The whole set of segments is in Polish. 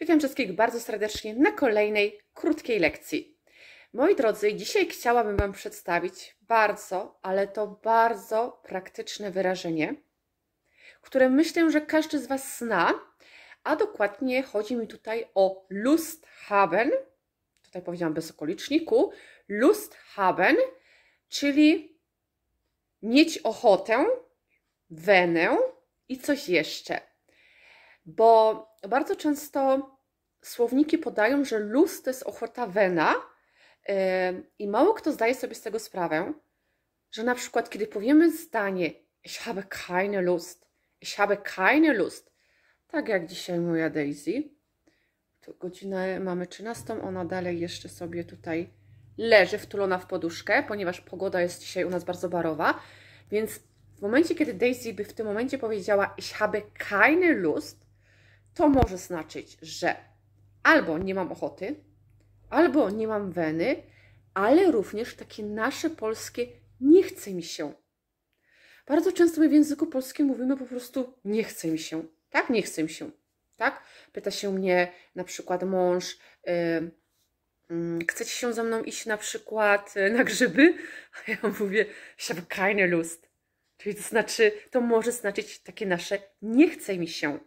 Witam wszystkich bardzo serdecznie na kolejnej krótkiej lekcji. Moi drodzy, dzisiaj chciałabym Wam przedstawić bardzo, ale to bardzo praktyczne wyrażenie, które myślę, że każdy z Was zna, a dokładnie chodzi mi tutaj o Lust haben, tutaj powiedziałam bez okoliczniku, Lust haben, czyli mieć ochotę, wenę i coś jeszcze. Bo bardzo często słowniki podają, że luz to jest ochota wena i mało kto zdaje sobie z tego sprawę, że na przykład kiedy powiemy zdanie ich habe keine Lust, ich habe keine Lust, tak jak dzisiaj moja Daisy, to godzinę mamy 13, ona dalej jeszcze sobie tutaj leży wtulona w poduszkę, ponieważ pogoda jest dzisiaj u nas bardzo barowa, więc w momencie, kiedy Daisy by w tym momencie powiedziała ich habe keine Lust, to może znaczyć, że albo nie mam ochoty, albo nie mam weny, ale również takie nasze polskie nie chce mi się. Bardzo często my w języku polskim mówimy po prostu nie chce mi się, tak? Nie chce mi się, tak? Pyta się mnie na przykład mąż, yy, mm, chcecie się ze mną iść na przykład y, na grzyby? A ja mówię, ich habe keine Lust. Czyli to znaczy, to może znaczyć takie nasze nie chce mi się.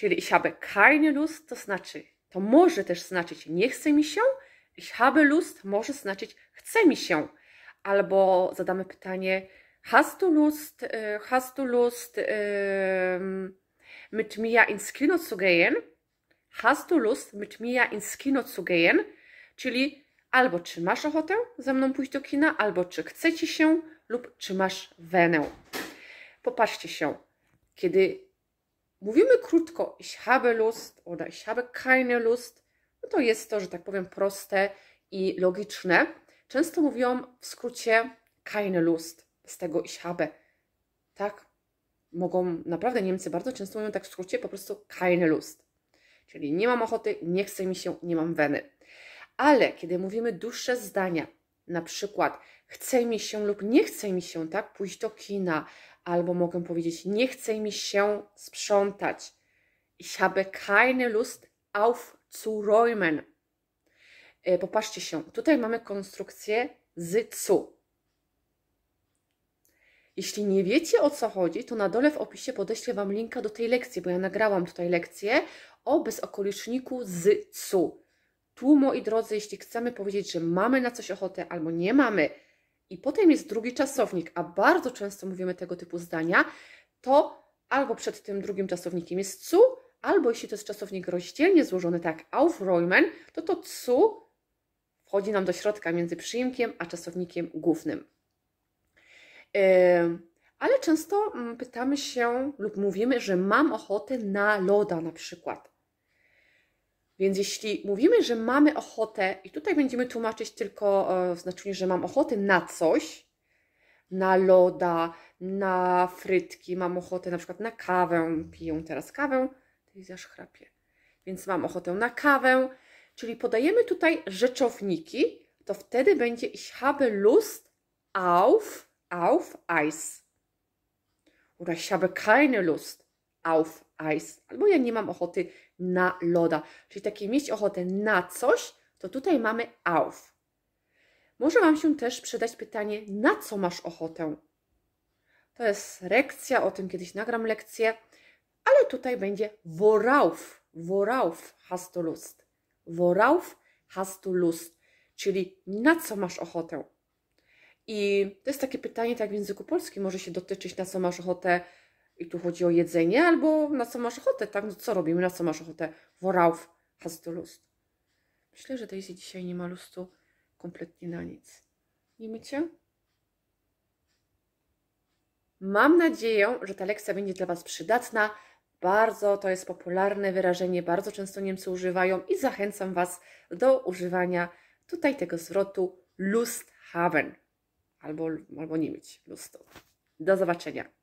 Czyli ich habe keine Lust to znaczy, to może też znaczyć nie chce mi się. Ich habe Lust może znaczyć chce mi się. Albo zadamy pytanie hast du Lust, y, hast du Lust mit mir ins Kino zu gehen? Hast du Lust mit mir ins Kino zu gehen? Czyli albo czy masz ochotę ze mną pójść do kina, albo czy chce ci się, lub czy masz wenę. Popatrzcie się, kiedy mówimy krótko, ich habe Lust oder ich habe keine Lust, no to jest to, że tak powiem, proste i logiczne. Często mówią w skrócie keine Lust, z tego ich habe. Tak? Mogą, naprawdę Niemcy bardzo często mówią tak w skrócie, po prostu keine Lust. Czyli nie mam ochoty, nie chce mi się, nie mam weny. Ale kiedy mówimy dłuższe zdania, na przykład chce mi się lub nie chce mi się, tak, pójść do kina, albo mogę powiedzieć nie chce mi się sprzątać. Ich habe keine Lust auf zu räumen. E, popatrzcie się, tutaj mamy konstrukcję z zu. Jeśli nie wiecie o co chodzi, to na dole w opisie podeślę Wam linka do tej lekcji, bo ja nagrałam tutaj lekcję o bezokoliczniku z zu. Tu, moi drodzy, jeśli chcemy powiedzieć, że mamy na coś ochotę albo nie mamy, i potem jest drugi czasownik, a bardzo często mówimy tego typu zdania, to albo przed tym drugim czasownikiem jest c'u, albo jeśli to jest czasownik rozdzielnie złożony, tak aufräumen, to to c'u wchodzi nam do środka między przyjmkiem a czasownikiem głównym. Yy, ale często mm, pytamy się lub mówimy, że mam ochotę na loda na przykład. Więc jeśli mówimy, że mamy ochotę, i tutaj będziemy tłumaczyć tylko e, w znaczeniu, że mam ochotę na coś, na loda, na frytki, mam ochotę na przykład na kawę, piję teraz kawę, to jest aż chrapie. Więc mam ochotę na kawę, czyli podajemy tutaj rzeczowniki, to wtedy będzie ich habe Lust auf, auf Eis. Oder ich habe keine Lust auf ice, albo ja nie mam ochoty na loda. Czyli takie mieć ochotę na coś, to tutaj mamy auf. Może Wam się też przydać pytanie, na co masz ochotę? To jest lekcja, o tym kiedyś nagram lekcję, ale tutaj będzie worauf, worauf hast du lust. Worauf hast du lust, czyli na co masz ochotę? I to jest takie pytanie, tak w języku polskim może się dotyczyć, na co masz ochotę i tu chodzi o jedzenie, albo na co masz ochotę, tak? No co robimy, na co masz ochotę? Worauf has to Lust. Myślę, że Daisy dzisiaj nie ma lustu kompletnie na nic. Nie mycie? Mam nadzieję, że ta lekcja będzie dla Was przydatna. Bardzo to jest popularne wyrażenie, bardzo często Niemcy używają i zachęcam Was do używania tutaj tego zwrotu Lust haben albo, albo nie mieć lustu. Do zobaczenia.